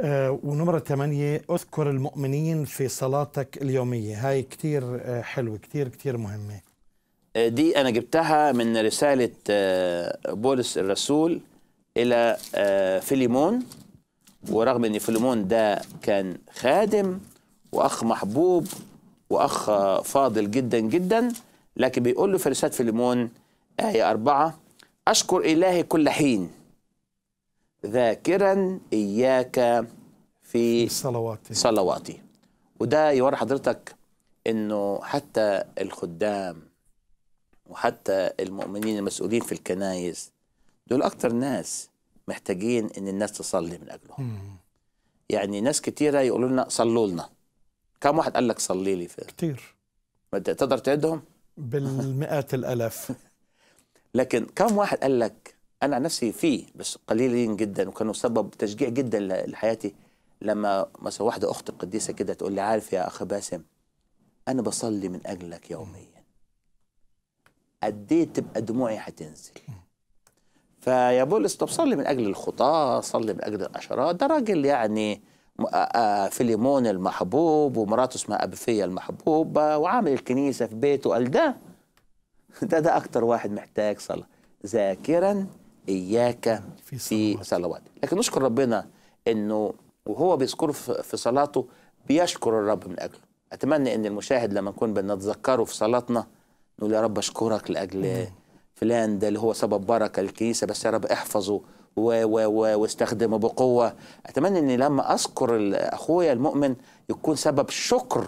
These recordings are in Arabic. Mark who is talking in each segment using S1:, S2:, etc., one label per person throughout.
S1: آه، ونمرة ثمانية أذكر المؤمنين في صلاتك اليومية هاي كتير آه، حلوة كتير كتير مهمة
S2: آه، دي أنا جبتها من رسالة بولس الرسول إلى فيليمون ورغم أن فيليمون ده كان خادم وأخ محبوب وأخ فاضل جدا جدا لكن بيقول له في رسالة فيليمون آية أربعة أشكر إلهي كل حين ذاكرا إياك في
S1: صلواتي
S2: صلواتي وده يوري حضرتك انه حتى الخدام وحتى المؤمنين المسؤولين في الكنايس دول اكتر ناس محتاجين ان الناس تصلي من اجلهم مم. يعني ناس كتيره يقولوا لنا صلوا لنا كم واحد قال لك صلي لي في كتير ما تقدر تعدهم
S1: بالمئات الالاف
S2: لكن كم واحد قال لك انا عن نفسي فيه بس قليلين جدا وكانوا سبب تشجيع جدا لحياتي لما مثلا واحده اخت القديسه كده تقول لي عارف يا اخ باسم انا بصلي من اجلك يوميا قد ايه تبقى دموعي هتنزل فيا بولس طب صلي من اجل الخطاه صلي من اجل الاشرار ده راجل يعني فيليمون المحبوب ومراته اسمها أبفية المحبوبة وعامل الكنيسة في بيته قال ده ده ده أكتر واحد محتاج صلاة ذاكرا إياك في, في صلوات لكن نشكر ربنا أنه وهو بيذكره في صلاته بيشكر الرب من أجله أتمنى أن المشاهد لما نكون بنتذكره في صلاتنا نقول يا رب أشكرك لأجل فلان ده اللي هو سبب بركة الكيسة بس يا رب احفظه و و و واستخدمه بقوة أتمنى أني لما أذكر أخويا المؤمن يكون سبب شكر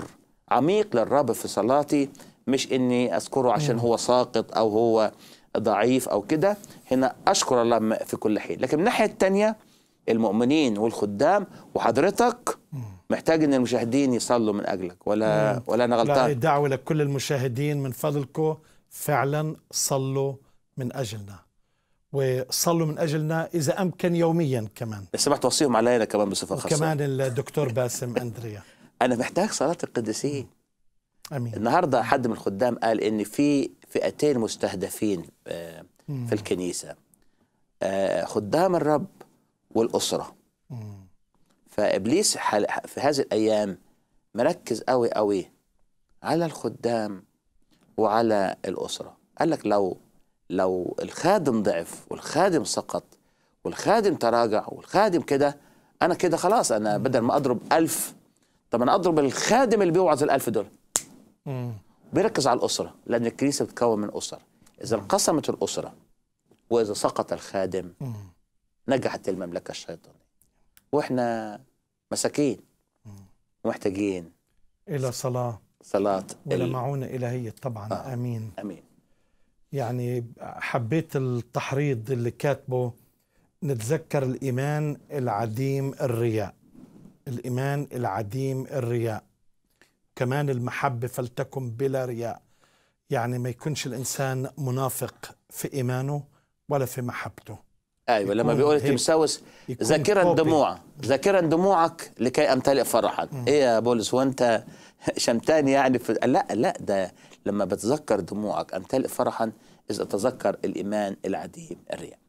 S2: عميق للرب في صلاتي مش اني اذكره عشان هو ساقط او هو ضعيف او كده هنا اشكر الله في كل حين لكن من الناحيه الثانيه المؤمنين والخدام وحضرتك محتاج ان المشاهدين يصلوا من اجلك ولا مم. ولا انا غلطان لا
S1: دعوه لكل المشاهدين من فضلكم فعلا صلوا من اجلنا وصلوا من اجلنا اذا امكن يوميا كمان
S2: سمعت وصيهم علينا كمان بصفه خاصه كمان
S1: الدكتور باسم اندريا
S2: انا محتاج صلاه القديسين امين النهارده حد من الخدام قال ان في فئتين مستهدفين آه، في الكنيسة آه، خدام الرب والأسرة فإبليس في هذه الأيام مركز قوي قوي على الخدام وعلى الأسرة قال لك لو لو الخادم ضعف والخادم سقط والخادم تراجع والخادم كده أنا كده خلاص أنا بدل ما أضرب ألف طب أنا أضرب الخادم اللي بيوعظ الألف دول بيركز على الاسره لان الكنيسه بتتكون من اسر اذا انقسمت الاسره واذا سقط الخادم نجحت المملكه الشيطانيه واحنا مساكين محتاجين
S1: الى صلاه
S2: صلاه الى
S1: معونه الهيه طبعا آه. امين امين يعني حبيت التحريض اللي كاتبه نتذكر الايمان العديم الرياء الايمان العديم الرياء كمان المحبة فلتكن بلا رياء يعني ما يكونش الإنسان منافق في إيمانه ولا في محبته
S2: أيوة لما بيقول تمساوس ذاكرا دموع ذاكرا دموعك لكي أمتلئ فرحك مم. إيه يا بولس وأنت شمتان يعني في... لا لا ده لما بتذكر دموعك أمتلئ فرحا إذ أتذكر الإيمان العديم الرياء